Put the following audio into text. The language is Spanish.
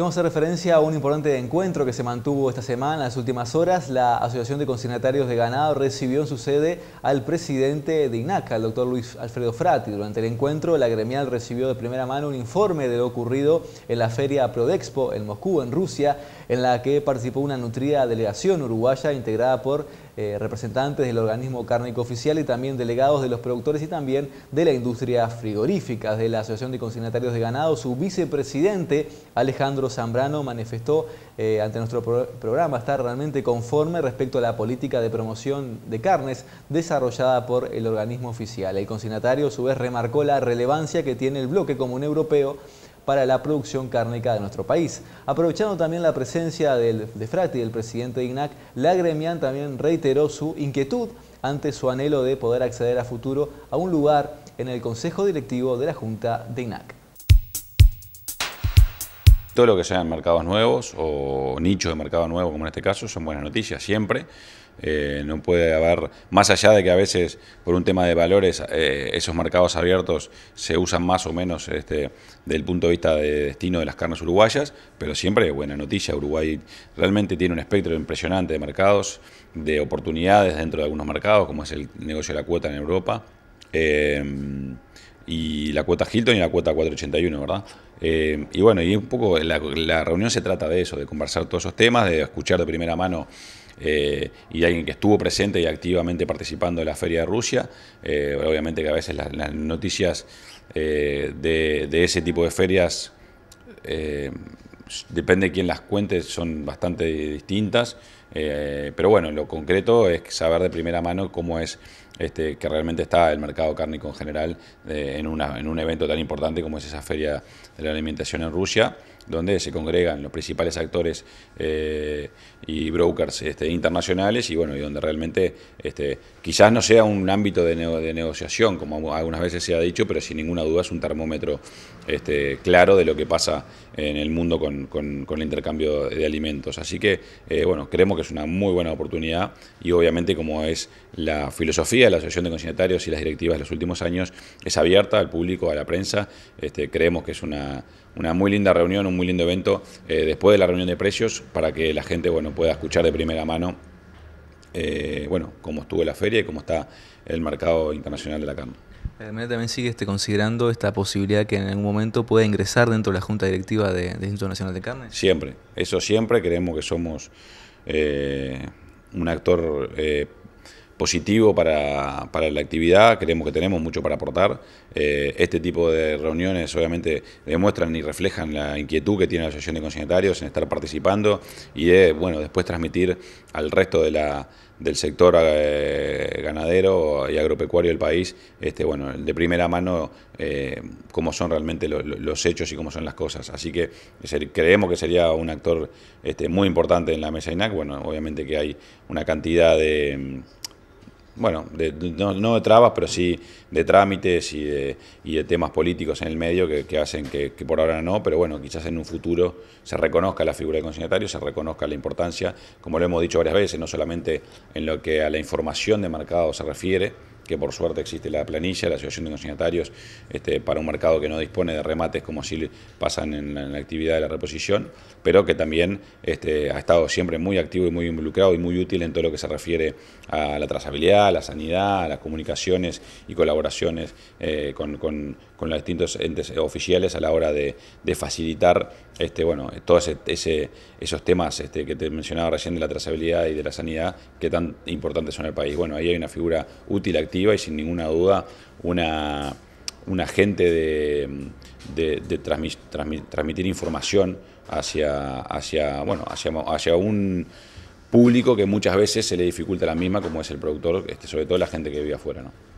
vamos a hacer referencia a un importante encuentro que se mantuvo esta semana, en las últimas horas. La Asociación de Consignatarios de Ganado recibió en su sede al presidente de INACA, el doctor Luis Alfredo Frati. Durante el encuentro, la gremial recibió de primera mano un informe de lo ocurrido en la feria Prodexpo en Moscú, en Rusia, en la que participó una nutrida delegación uruguaya integrada por eh, representantes del organismo cárnico oficial y también delegados de los productores y también de la industria frigorífica. De la Asociación de Consignatarios de Ganado, su vicepresidente Alejandro Zambrano manifestó eh, ante nuestro programa estar realmente conforme respecto a la política de promoción de carnes desarrollada por el organismo oficial. El consignatario a su vez remarcó la relevancia que tiene el bloque común europeo para la producción cárnica de nuestro país. Aprovechando también la presencia del, de Frati, del presidente de INAC, la gremial también reiteró su inquietud ante su anhelo de poder acceder a futuro a un lugar en el Consejo Directivo de la Junta de INAC. Todo lo que sean mercados nuevos o nichos de mercado nuevo, como en este caso, son buenas noticias siempre. Eh, no puede haber, más allá de que a veces por un tema de valores eh, esos mercados abiertos se usan más o menos este, desde el punto de vista de destino de las carnes uruguayas, pero siempre es buena noticia, Uruguay realmente tiene un espectro impresionante de mercados, de oportunidades dentro de algunos mercados, como es el negocio de la cuota en Europa. Eh, y la cuota Hilton y la cuota 481, ¿verdad? Eh, y bueno, y un poco la, reunión se trata de eso, de conversar todos esos temas, de escuchar de primera mano eh, y alguien que estuvo presente y activamente participando en la Feria de Rusia. Eh, obviamente que a veces las, noticias de, de, ese tipo de ferias, depende de quién las cuente, son bastante distintas. Eh, pero bueno, lo concreto es saber de primera mano cómo es este, que realmente está el mercado cárnico en general en, una, en un evento tan importante como es esa feria de la alimentación en Rusia, donde se congregan los principales actores eh, y brokers este, internacionales y bueno, y donde realmente este, quizás no sea un ámbito de, negociación, como algunas veces se ha dicho, pero sin ninguna duda es un termómetro este, claro de lo que pasa en el mundo con, el intercambio de alimentos. Así que, eh, bueno, creemos que es una muy buena oportunidad y obviamente como es la filosofía de la Asociación de Consignatarios y las directivas de los últimos años, es abierta al público, a la prensa, este, creemos que es una, una muy linda reunión, un muy lindo evento eh, después de la reunión de precios para que la gente bueno, pueda escuchar de primera mano eh, bueno, cómo estuvo la feria y cómo está el mercado internacional de la carne. Además, también sigue este, considerando esta posibilidad que en algún momento pueda ingresar dentro de la Junta Directiva del de Instituto Nacional de Carne. Siempre, eso siempre, creemos que somos eh, un actor eh, positivo para, la actividad, creemos que tenemos mucho para aportar. Eh, este tipo de reuniones obviamente demuestran y reflejan la inquietud que tiene la Asociación de Consignatarios en estar participando y bueno, después transmitir al resto de la, del sector eh, ganadero y agropecuario del país, este, bueno, de primera mano eh, cómo son realmente los hechos y cómo son las cosas. Así que creemos que sería un actor este, muy importante en la mesa INAC. Bueno, obviamente que hay una cantidad de bueno, no, de trabas, pero sí de trámites y de, y de temas políticos en el medio que, hacen que, que, por ahora no, pero bueno, quizás en un futuro se reconozca la figura del consignatario, se reconozca la importancia, como lo hemos dicho varias veces, no solamente en lo que a la información de mercado se refiere, que por suerte existe la planilla, la asociación de consignatarios, este, para un mercado que no dispone de remates como si pasan en la, actividad de la reposición, pero que también este, ha estado siempre muy activo y muy involucrado y muy útil en todo lo que se refiere a la trazabilidad, a la sanidad, a las comunicaciones y colaboraciones eh, con, los distintos entes oficiales a la hora de facilitar este, bueno, todos e-, ese, esos temas este, que te mencionaba recién de la trazabilidad y de la sanidad, que tan importantes son en el país. Bueno, ahí hay una figura útil, activa y sin ninguna duda una, agente de, transmitir información hacia, hacia, bueno, hacia, un público que muchas veces se le dificulta la misma, como es el productor, este, sobre todo la gente que vive afuera. ¿no?